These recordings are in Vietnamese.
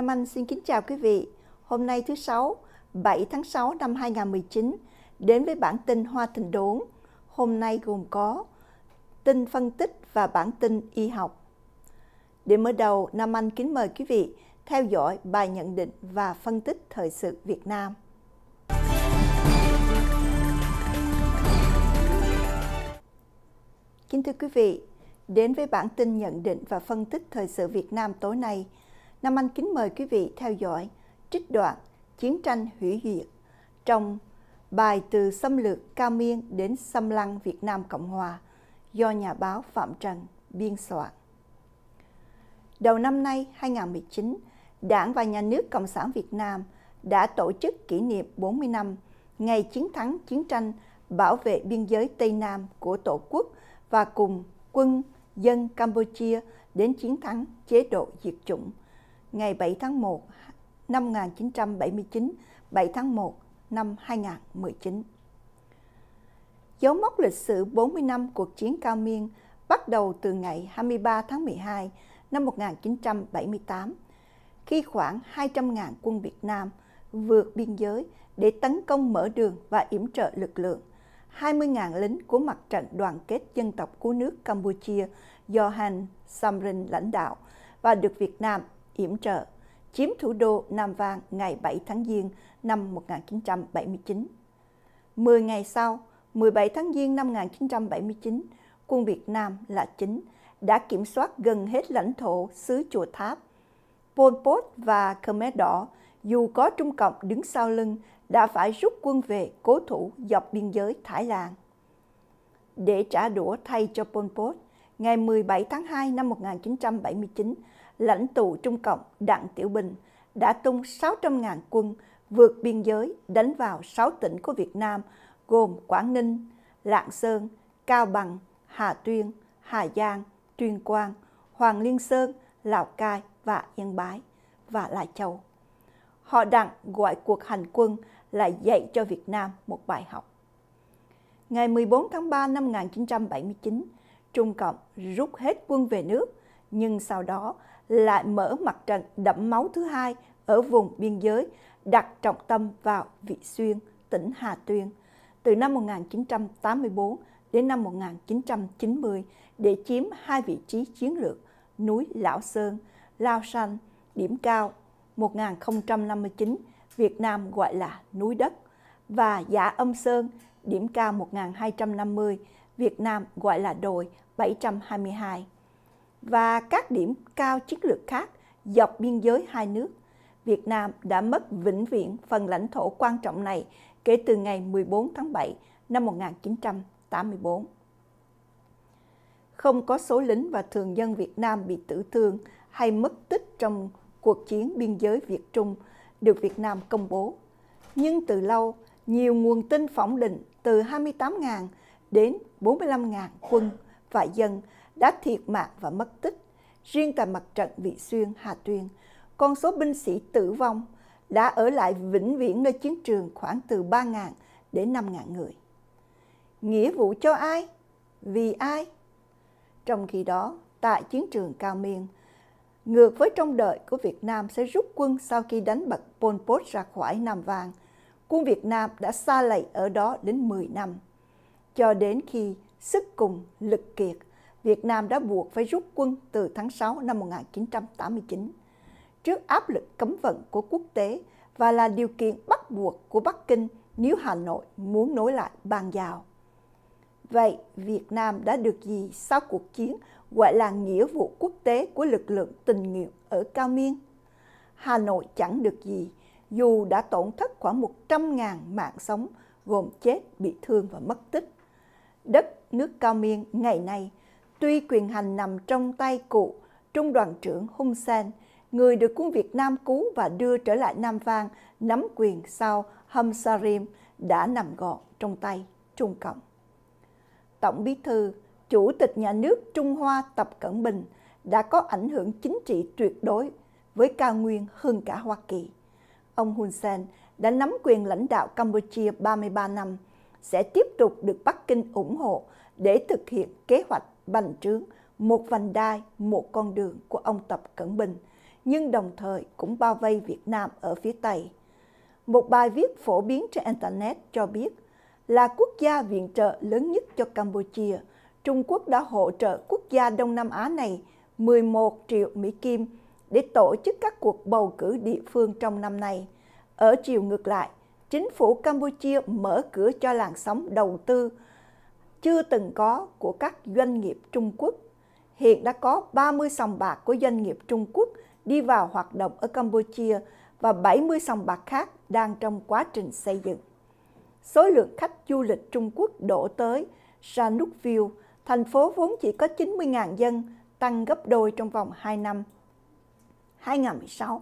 Nam Anh xin kính chào quý vị. Hôm nay thứ Sáu, 7 tháng 6 năm 2019, đến với bản tin Hoa Thịnh Đốn. Hôm nay gồm có tin phân tích và bản tin y học. Để mở đầu, Nam Anh kính mời quý vị theo dõi bài nhận định và phân tích thời sự Việt Nam. Kính thưa quý vị, đến với bản tin nhận định và phân tích thời sự Việt Nam tối nay – Nam Anh kính mời quý vị theo dõi trích đoạn Chiến tranh hủy diệt trong bài từ xâm lược Cao Miên đến xâm lăng Việt Nam Cộng Hòa do nhà báo Phạm Trần biên soạn. Đầu năm nay 2019, Đảng và Nhà nước Cộng sản Việt Nam đã tổ chức kỷ niệm 40 năm ngày chiến thắng chiến tranh bảo vệ biên giới Tây Nam của Tổ quốc và cùng quân dân Campuchia đến chiến thắng chế độ diệt chủng ngày 7 tháng 1 năm 1979, 7 tháng 1 năm 2019. Dấu mốc lịch sử 40 năm cuộc chiến Cao Miên bắt đầu từ ngày 23 tháng 12 năm 1978, khi khoảng 200.000 quân Việt Nam vượt biên giới để tấn công mở đường và yểm trợ lực lượng. 20.000 lính của mặt trận đoàn kết dân tộc của nước Campuchia do Han Samrin lãnh đạo và được Việt Nam yểm trợ, chiếm thủ đô Nam Vang ngày 7 tháng Giêng năm 1979. Mười ngày sau, 17 tháng Giêng năm 1979, quân Việt Nam là chính đã kiểm soát gần hết lãnh thổ xứ Chùa Tháp. Pol Pot và Khmer Đỏ, dù có Trung Cộng đứng sau lưng, đã phải rút quân về cố thủ dọc biên giới Thái Lan. Để trả đũa thay cho Pol Pot, ngày 17 tháng 2 năm 1979, lãnh tụ Trung Cộng Đặng Tiểu Bình đã tung 600.000 quân vượt biên giới đánh vào 6 tỉnh của Việt Nam gồm Quảng Ninh, Lạng Sơn, Cao Bằng, Hà Tuyên, Hà Giang, Tuyên Quang, Hoàng Liên Sơn, Lào Cai và Yên Bái và Lai Châu. Họ đặng gọi cuộc hành quân là dạy cho Việt Nam một bài học. Ngày 14 tháng 3 năm 1979, Trung Cộng rút hết quân về nước, nhưng sau đó lại mở mặt trận đẫm máu thứ hai ở vùng biên giới, đặt trọng tâm vào Vị Xuyên, tỉnh Hà Tuyên, từ năm 1984 đến năm 1990 để chiếm hai vị trí chiến lược núi Lão Sơn, Lao Sanh, điểm cao 1059, Việt Nam gọi là núi đất, và Giả dạ Âm Sơn, điểm cao 1250, Việt Nam gọi là đồi 722 và các điểm cao chiến lược khác dọc biên giới hai nước. Việt Nam đã mất vĩnh viễn phần lãnh thổ quan trọng này kể từ ngày 14 tháng 7 năm 1984. Không có số lính và thường dân Việt Nam bị tử thương hay mất tích trong cuộc chiến biên giới Việt Trung được Việt Nam công bố. Nhưng từ lâu, nhiều nguồn tin phỏng định từ 28.000 đến 45.000 quân và dân đã thiệt mạng và mất tích. Riêng tại mặt trận Vị Xuyên, Hà Tuyên, con số binh sĩ tử vong đã ở lại vĩnh viễn nơi chiến trường khoảng từ 3.000 đến 5.000 người. Nghĩa vụ cho ai? Vì ai? Trong khi đó, tại chiến trường Cao Miên, ngược với trông đợi của Việt Nam sẽ rút quân sau khi đánh bật Pol Pot ra khỏi Nam Vang, quân Việt Nam đã xa lầy ở đó đến 10 năm, cho đến khi sức cùng lực kiệt Việt Nam đã buộc phải rút quân từ tháng 6 năm 1989 trước áp lực cấm vận của quốc tế và là điều kiện bắt buộc của Bắc Kinh nếu Hà Nội muốn nối lại bàn giao. Vậy Việt Nam đã được gì sau cuộc chiến gọi là nghĩa vụ quốc tế của lực lượng tình nguyện ở Cao Miên? Hà Nội chẳng được gì dù đã tổn thất khoảng 100.000 mạng sống gồm chết, bị thương và mất tích. Đất nước Cao Miên ngày nay Tuy quyền hành nằm trong tay cụ, Trung đoàn trưởng Hun Sen, người được quân Việt Nam cứu và đưa trở lại Nam Vang, nắm quyền sau Hâm Sarim đã nằm gọn trong tay Trung Cộng. Tổng bí thư, Chủ tịch nhà nước Trung Hoa Tập Cận Bình đã có ảnh hưởng chính trị tuyệt đối với cao nguyên hơn cả Hoa Kỳ. Ông Hun Sen đã nắm quyền lãnh đạo Campuchia 33 năm, sẽ tiếp tục được Bắc Kinh ủng hộ để thực hiện kế hoạch bành trướng một vành đai, một con đường của ông Tập Cận Bình, nhưng đồng thời cũng bao vây Việt Nam ở phía Tây. Một bài viết phổ biến trên Internet cho biết là quốc gia viện trợ lớn nhất cho Campuchia, Trung Quốc đã hỗ trợ quốc gia Đông Nam Á này 11 triệu Mỹ Kim để tổ chức các cuộc bầu cử địa phương trong năm nay. Ở chiều ngược lại, chính phủ Campuchia mở cửa cho làn sóng đầu tư chưa từng có của các doanh nghiệp Trung Quốc. Hiện đã có 30 sòng bạc của doanh nghiệp Trung Quốc đi vào hoạt động ở Campuchia và 70 sòng bạc khác đang trong quá trình xây dựng. Số lượng khách du lịch Trung Quốc đổ tới Sanukville, thành phố vốn chỉ có 90.000 dân, tăng gấp đôi trong vòng 2 năm 2016-2017.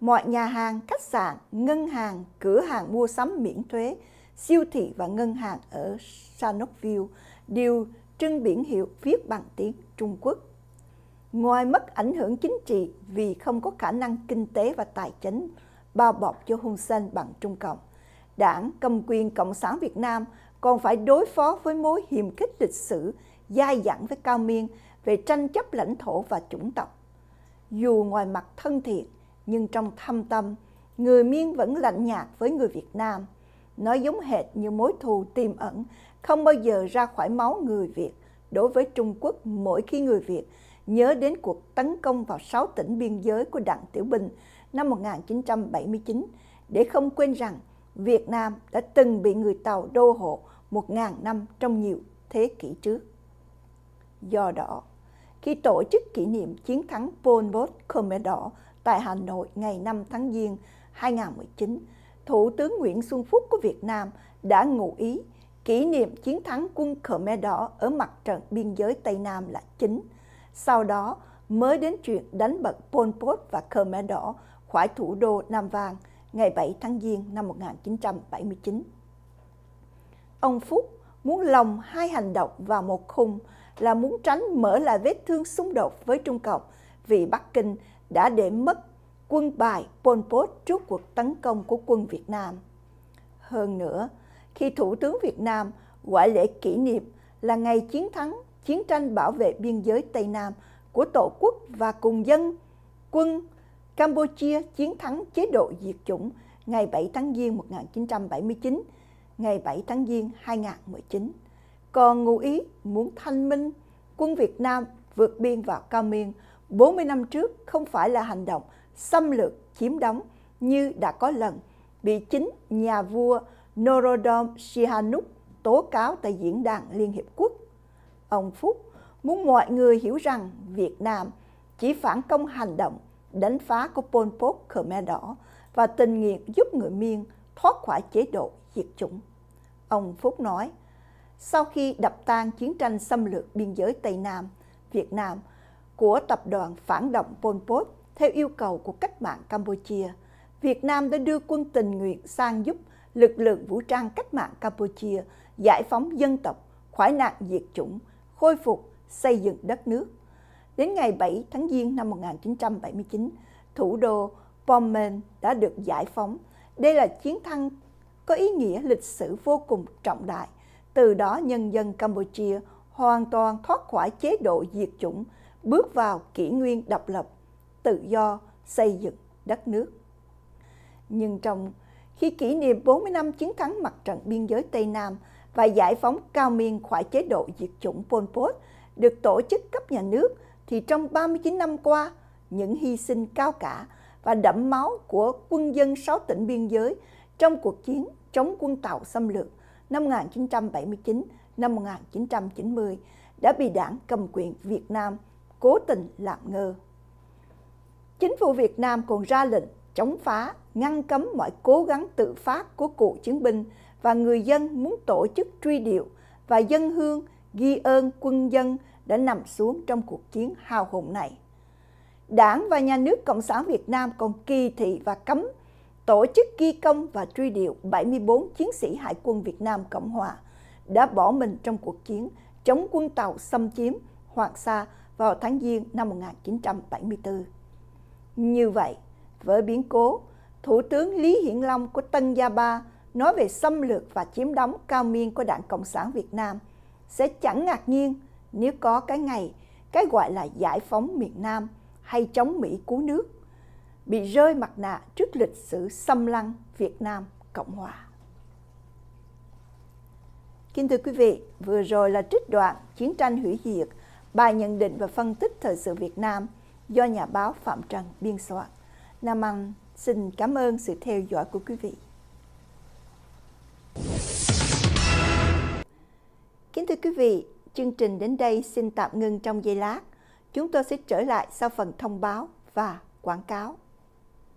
Mọi nhà hàng, khách sạn, ngân hàng, cửa hàng mua sắm miễn thuế – siêu thị và ngân hàng ở Sanokview đều trưng biển hiệu viết bằng tiếng Trung Quốc. Ngoài mất ảnh hưởng chính trị vì không có khả năng kinh tế và tài chính bao bọc cho Hun Sen bằng Trung Cộng, đảng cầm quyền Cộng sản Việt Nam còn phải đối phó với mối hiềm khích lịch sử dai dẳng với cao miên về tranh chấp lãnh thổ và chủng tộc. Dù ngoài mặt thân thiện, nhưng trong thâm tâm, người miên vẫn lạnh nhạt với người Việt Nam – nó giống hệt như mối thù tiềm ẩn không bao giờ ra khỏi máu người Việt đối với Trung Quốc mỗi khi người Việt nhớ đến cuộc tấn công vào 6 tỉnh biên giới của Đặng Tiểu Bình năm 1979 để không quên rằng Việt Nam đã từng bị người Tàu đô hộ 1.000 năm trong nhiều thế kỷ trước. Do đó, khi tổ chức kỷ niệm chiến thắng Pol Pot Khmer Đỏ tại Hà Nội ngày 5 tháng Giêng 2019, Thủ tướng Nguyễn Xuân Phúc của Việt Nam đã ngụ ý kỷ niệm chiến thắng quân Khmer Đỏ ở mặt trận biên giới Tây Nam là chính. Sau đó mới đến chuyện đánh bật Pol Pot và Khmer Đỏ khỏi thủ đô Nam Vang ngày 7 tháng Giêng năm 1979. Ông Phúc muốn lòng hai hành động vào một khung là muốn tránh mở lại vết thương xung đột với Trung Cộng vì Bắc Kinh đã để mất quân bài Pol Pot trước cuộc tấn công của quân Việt Nam. Hơn nữa, khi Thủ tướng Việt Nam quả lễ kỷ niệm là ngày chiến thắng chiến tranh bảo vệ biên giới Tây Nam của Tổ quốc và cùng dân, quân Campuchia chiến thắng chế độ diệt chủng ngày 7 tháng Giêng 1979, ngày 7 tháng Giêng 2019. Còn ngụ ý muốn thanh minh quân Việt Nam vượt biên vào Cao Miên 40 năm trước không phải là hành động xâm lược, chiếm đóng như đã có lần bị chính nhà vua Norodom Sihanouk tố cáo tại diễn đàn Liên Hiệp Quốc. Ông Phúc muốn mọi người hiểu rằng Việt Nam chỉ phản công hành động đánh phá của Pol Pot Khmer Đỏ và tình nguyện giúp người Miên thoát khỏi chế độ diệt chủng. Ông Phúc nói, sau khi đập tan chiến tranh xâm lược biên giới Tây Nam, Việt Nam của tập đoàn phản động Pol Pot theo yêu cầu của cách mạng Campuchia, Việt Nam đã đưa quân tình nguyện sang giúp lực lượng vũ trang cách mạng Campuchia giải phóng dân tộc, khỏi nạn diệt chủng, khôi phục, xây dựng đất nước. Đến ngày 7 tháng Giêng năm 1979, thủ đô Phnom Penh đã được giải phóng. Đây là chiến thắng có ý nghĩa lịch sử vô cùng trọng đại. Từ đó nhân dân Campuchia hoàn toàn thoát khỏi chế độ diệt chủng, bước vào kỷ nguyên độc lập tự do xây dựng đất nước. Nhưng trong khi kỷ niệm 40 năm chiến thắng mặt trận biên giới Tây Nam và giải phóng cao miên khỏi chế độ diệt chủng Pol Pot được tổ chức cấp nhà nước thì trong 39 năm qua, những hy sinh cao cả và đẫm máu của quân dân 6 tỉnh biên giới trong cuộc chiến chống quân Tàu xâm lược năm 1979 năm 1990 đã bị đảng cầm quyền Việt Nam cố tình làm ngơ. Chính phủ Việt Nam còn ra lệnh chống phá, ngăn cấm mọi cố gắng tự phát của cựu chiến binh và người dân muốn tổ chức truy điệu và dân hương ghi ơn quân dân đã nằm xuống trong cuộc chiến hào hùng này. Đảng và nhà nước Cộng sản Việt Nam còn kỳ thị và cấm tổ chức ghi công và truy điệu 74 chiến sĩ Hải quân Việt Nam Cộng Hòa đã bỏ mình trong cuộc chiến chống quân tàu xâm chiếm Hoàng Sa vào tháng Giêng năm 1974 như vậy. Với biến cố, Thủ tướng Lý Hiển Long của Tân Gia Ba nói về xâm lược và chiếm đóng cao miên của Đảng Cộng sản Việt Nam sẽ chẳng ngạc nhiên nếu có cái ngày cái gọi là giải phóng miền Nam hay chống Mỹ cứu nước bị rơi mặt nạ trước lịch sử xâm lăng Việt Nam Cộng Hòa. Kính thưa quý vị, vừa rồi là trích đoạn Chiến tranh hủy diệt, bài nhận định và phân tích thời sự Việt Nam – do nhà báo Phạm Trần biên soạn. Nam Anh xin cảm ơn sự theo dõi của quý vị. Kính thưa quý vị, chương trình đến đây xin tạm ngưng trong giây lát. Chúng tôi sẽ trở lại sau phần thông báo và quảng cáo.